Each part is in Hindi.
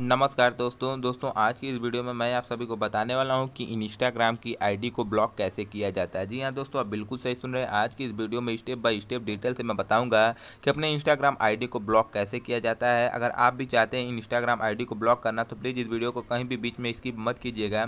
नमस्कार दोस्तों दोस्तों आज की इस वीडियो में मैं आप सभी को बताने वाला हूं कि इंस्टाग्राम की आईडी को ब्लॉक कैसे किया जाता है जी हां दोस्तों आप बिल्कुल सही सुन रहे हैं आज की इस वीडियो में स्टेप बाय स्टेप डिटेल से मैं बताऊंगा कि अपने इंस्टाग्राम आईडी को ब्लॉक कैसे किया जाता है अगर आप भी चाहते हैं इंस्टाग्राम आई को ब्लॉक करना तो प्लीज़ इस वीडियो को कहीं भी बीच में इसकी मत कीजिएगा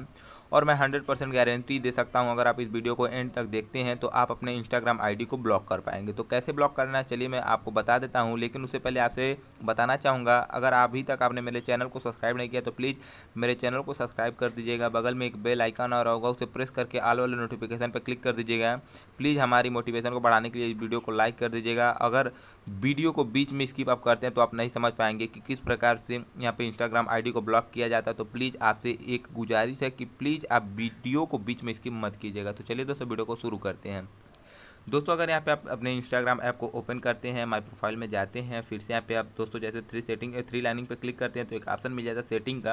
और मैं हंड्रेड गारंटी दे सकता हूँ अगर आप इस वीडियो को एंड तक देखते हैं तो आप अपने इंस्टाग्राम आई को ब्लॉक कर पाएंगे तो कैसे ब्लॉक करना है चलिए मैं आपको बता देता हूँ लेकिन उससे पहले आपसे बताना चाहूँगा अगर अभी तक आपने मेरे चैनल को सब्सक्राइब नहीं किया तो प्लीज़ मेरे चैनल को सब्सक्राइब कर दीजिएगा बगल में एक बेल आइकन और होगा उसे प्रेस करके आल वाले नोटिफिकेशन पर क्लिक कर दीजिएगा प्लीज़ हमारी मोटिवेशन को बढ़ाने के लिए वीडियो को लाइक कर दीजिएगा अगर वीडियो को बीच में स्किप आप करते हैं तो आप नहीं समझ पाएंगे कि किस प्रकार से यहाँ पे इंस्टाग्राम आईडी को ब्लॉक किया जाता है तो प्लीज़ आपसे एक गुजारिश है कि प्लीज़ आप वीडियो को बीच में स्किप मत कीजिएगा तो चलिए दोस्तों वीडियो को शुरू करते हैं दोस्तों अगर यहाँ पे आप अपने इंस्टाग्राम ऐप को ओपन करते हैं माई प्रोफाइल में जाते हैं फिर से यहाँ पे आप दोस्तों जैसे थ्री सेटिंग थ्री लाइनिंग पे क्लिक करते हैं तो एक ऑप्शन मिल जाता है सेटिंग का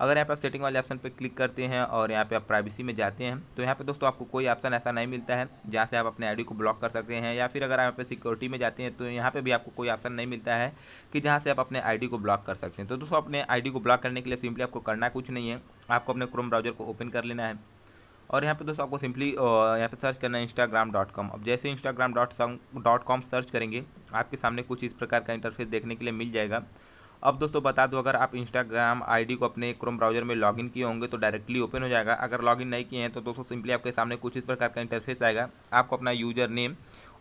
अगर यहाँ पे आप सेटिंग वाले ऑप्शन पर क्लिक करते हैं और यहाँ पे आप प्राइवेसी में जाते हैं तो यहाँ पे दोस्तों आपको कोई ऑप्शन ऐसा नहीं मिलता है जहाँ से आप अपने आईडी को ब्लॉक कर सकते हैं या फिर अगर आप यहाँ पे सिक्योरिटी में जाते हैं तो यहाँ पे भी आपको कोई ऑप्शन नहीं मिलता है कि जहाँ से आप अपने आईडी को ब्लॉक कर सकते हैं तो दोस्तों अपने आईडी को ब्लॉक करने के लिए सिंपली आपको करना कुछ नहीं है आपको अपने क्रोम ब्राउजर को ओपन कर लेना है और यहाँ पे दोस्तों आपको सिंपली यहाँ पे सर्च करना है इंस्टाग्राम डॉट कॉम अब जैसे Instagram dot dot com search करेंगे आपके सामने कुछ इस प्रकार का इंटरफेस देखने के लिए मिल जाएगा अब दोस्तों बता दो अगर आप इंस्टाग्राम आईडी को अपने क्रोम ब्राउजर में लॉगिन किए होंगे तो डायरेक्टली ओपन हो जाएगा अगर लॉगिन नहीं किए हैं तो दोस्तों सिंपली आपके सामने कुछ इस प्रकार का इंटरफेस आएगा आपको अपना यूजर नेम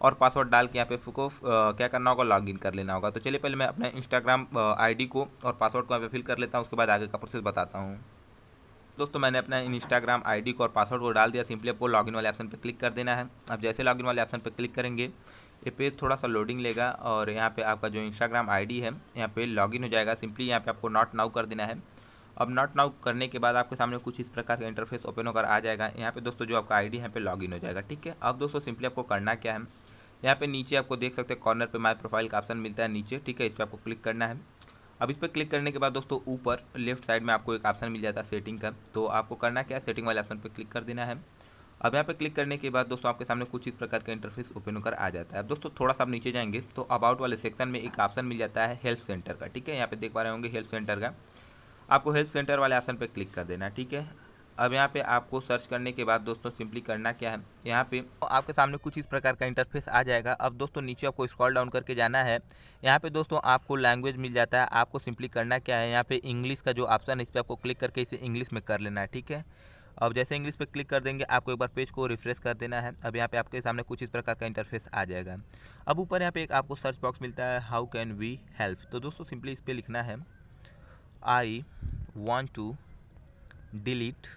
और पासवर्ड डाल के यहाँ पे को क्या करना होगा लॉगिन कर लेना होगा तो चलिए पहले मैं अपने इंस्टाग्राम आई को और पासवर्ड को यहाँ पे फिल कर लेता हूँ उसके बाद आगे का प्रोसेस बताता हूँ दोस्तों मैंने अपना इंस्टाग्राम आईडी को और पासवर्ड को डाल दिया सिंपली आपको लॉगिन वाले ऑप्शन पर क्लिक कर देना है अब जैसे लॉगिन वाले ऑप्शन पर क्लिक करेंगे ये पेज थोड़ा सा लोडिंग लेगा और यहाँ पे आपका जो इंस्टाग्राम आईडी है यहाँ पे लॉगिन हो जाएगा सिंपली यहाँ पे आपको नॉट नाउ कर देना है अब नॉट नाउ करने के बाद आपके सामने कुछ इस प्रकार का इंटरफेस ओपन होकर आ जाएगा यहाँ पे दोस्तों जो आपका आई है यहाँ पे लॉगिन हो जाएगा ठीक है अब दोस्तों सिंपली आपको करना क्या है यहाँ पे नीचे आपको देख सकते हैं कॉर्नर पे माय प्रोफाइल का ऑप्शन मिलता है नीचे ठीक है इस पर आपको क्लिक करना है अब इस पर क्लिक करने के बाद दोस्तों ऊपर लेफ्ट साइड में आपको एक ऑप्शन मिल जाता है सेटिंग का तो आपको करना क्या है सेटिंग वाले ऑप्शन पर क्लिक कर देना है अब यहाँ पे क्लिक करने के बाद दोस्तों आपके सामने कुछ इस प्रकार का इंटरफेस ओपन होकर आ जाता है अब दोस्तों थोड़ा सा आप नीचे जाएंगे तो अबाउट वाले सेक्शन में एक ऑप्शन मिल जाता है हेल्प सेंटर का ठीक है यहाँ पे देख पा रहे होंगे हेल्प सेंटर का आपको हेल्प सेंटर वाले ऑप्शन पर क्लिक कर देना ठीक है अब यहाँ पे आपको सर्च करने के बाद दोस्तों सिंपली करना क्या है यहाँ पे आपके सामने कुछ इस प्रकार का इंटरफेस आ जाएगा अब दोस्तों नीचे आपको स्क्रॉल डाउन करके जाना है यहाँ पे दोस्तों आपको लैंग्वेज मिल जाता है आपको सिंपली करना क्या है यहाँ पे इंग्लिश का जो ऑप्शन है इस पर आपको क्लिक करके इसे इंग्लिश में कर लेना है ठीक है अब जैसे इंग्लिश पे क्लिक कर देंगे आपको एक बार पेज को रिफ्रेश कर देना है अब यहाँ पे आपके सामने कुछ इस प्रकार का इंटरफेस आ जाएगा अब ऊपर यहाँ पे एक आपको सर्च बॉक्स मिलता है हाउ कैन वी हेल्प तो दोस्तों सिंपली इस पर लिखना है I want to delete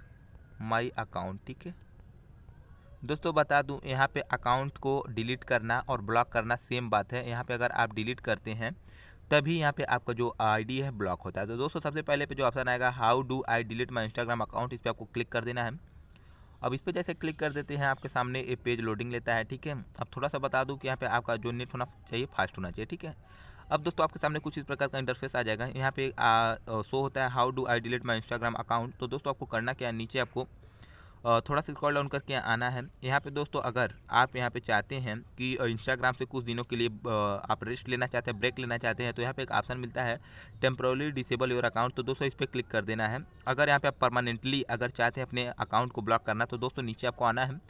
my account ठीक है दोस्तों बता दूं यहाँ पे अकाउंट को डिलीट करना और ब्लॉक करना सेम बात है यहाँ पे अगर आप डिलीट करते हैं तभी यहाँ पे आपका जो आईडी है ब्लॉक होता है तो दोस्तों सबसे पहले पे जो ऑप्शन आएगा how do I delete my Instagram account इस पर आपको क्लिक कर देना है अब इस पर जैसे क्लिक कर देते हैं आपके सामने ये पेज लोडिंग लेता है ठीक है अब थोड़ा सा बता दूँ कि यहाँ पर आपका जो नेट होना चाहिए फास्ट होना चाहिए ठीक है अब दोस्तों आपके सामने कुछ इस प्रकार का इंटरफेस आ जाएगा यहाँ पे आ, शो होता है how do I delete my Instagram account तो दोस्तों आपको करना क्या है नीचे आपको थोड़ा सा स्क्रॉल डाउन करके आना है यहाँ पे दोस्तों अगर आप यहाँ पे चाहते हैं कि इंस्टाग्राम से कुछ दिनों के लिए आप रेस्ट लेना चाहते हैं ब्रेक लेना चाहते हैं तो यहाँ पे एक ऑप्शन मिलता है टेम्प्रोली डिसेबल योर अकाउंट तो दोस्तों इस पर क्लिक कर देना है अगर यहाँ पे आप परमानेंटली अगर चाहते हैं अपने अकाउंट को ब्लॉक करना तो दोस्तों नीचे आपको आना है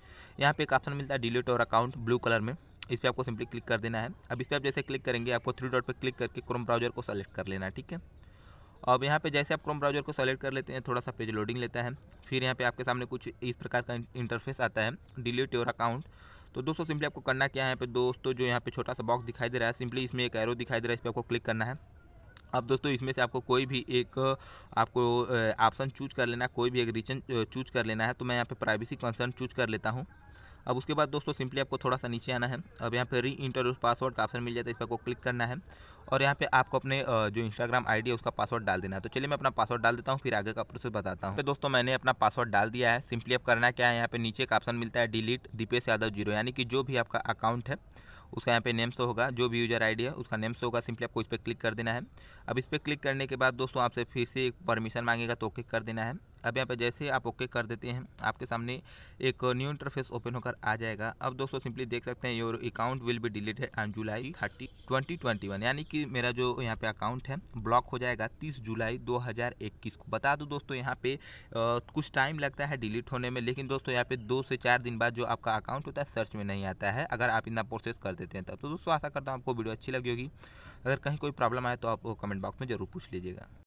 यहाँ पर एक ऑप्शन मिलता है डिलीट और अकाउंट ब्लू कलर में इस पर आपको सिंपली क्लिक कर देना है अब इस पर आप जैसे क्लिक करेंगे आपको थ्री डॉट पर क्लिक करके क्रोम ब्राउजर को सेलेक्ट कर लेना ठीक है अब यहाँ पे जैसे आप क्रोम ब्राउजर को सेलेक्ट कर लेते हैं थोड़ा सा पेज लोडिंग लेता है फिर यहाँ पे आपके सामने कुछ इस प्रकार का इंटरफेस आता है डिलीट योर अकाउंट तो दोस्तों सिंपली आपको करना क्या है यहाँ पे दोस्तों जो यहाँ पे छोटा सा बॉक्स दिखाई दे रहा है सिंपली इसमें एक एरो दिखाई दे रहा है इस पर आपको क्लिक करना है अब दोस्तों इसमें से आपको कोई भी एक आपको ऑप्शन चूज कर लेना कोई भी एक रीजन चूज कर लेना है तो मैं यहाँ पर प्राइवेसी कंसर्न चूज कर लेता हूँ अब उसके बाद दोस्तों सिंपली आपको थोड़ा सा नीचे आना है अब यहाँ पे री इंटर पासवर्ड का ऑप्शन मिल जाता है इस पर आपको क्लिक करना है और यहाँ पे आपको अपने जो इंस्टाग्राम आईडी है उसका पासवर्ड डाल देना है तो चलिए मैं अपना पासवर्ड डाल देता हूँ फिर आगे का प्रोसेस बताता हूँ तो दोस्तों मैंने अपना पासवर्ड डाल दिया है सिंपली अब करना क्या है यहाँ पे नीचे का ऑप्शन मिलता है डिलीट दीपेश यादव जीरो यानी कि जो भी आपका अकाउंट है उसका यहाँ पे नेम शो तो होगा जो भी यूजर आईडी है उसका नेम शो तो होगा सिंपली आपको इस पर क्लिक कर देना है अब इस पर क्लिक करने के बाद दोस्तों आपसे फिर से एक परमिशन मांगेगा तो क्लिक कर देना है अब यहाँ पे जैसे आप ओके कर देते हैं आपके सामने एक न्यू इंटरफेस ओपन होकर आ जाएगा अब दोस्तों सिंपली देख सकते हैं your account will be deleted on July thirty twenty twenty one यानी कि मेरा जो यहाँ पे अकाउंट है ब्लॉक हो जाएगा तीस जुलाई दो हज़ार इक्कीस को बता दो दोस्तों यहाँ पे आ, कुछ टाइम लगता है डिलीट होने में लेकिन दोस्तों यहाँ पे दो से चार दिन बाद जो आपका अकाउंट होता है सर्च में नहीं आता है अगर आप इतना प्रोसेस कर देते हैं तब तो दोस्तों आशा करता हूँ आपको वीडियो अच्छी लगी होगी अगर कहीं कोई प्रॉब्लम आए तो आप कमेंट बॉक्स में जरूर पूछ लीजिएगा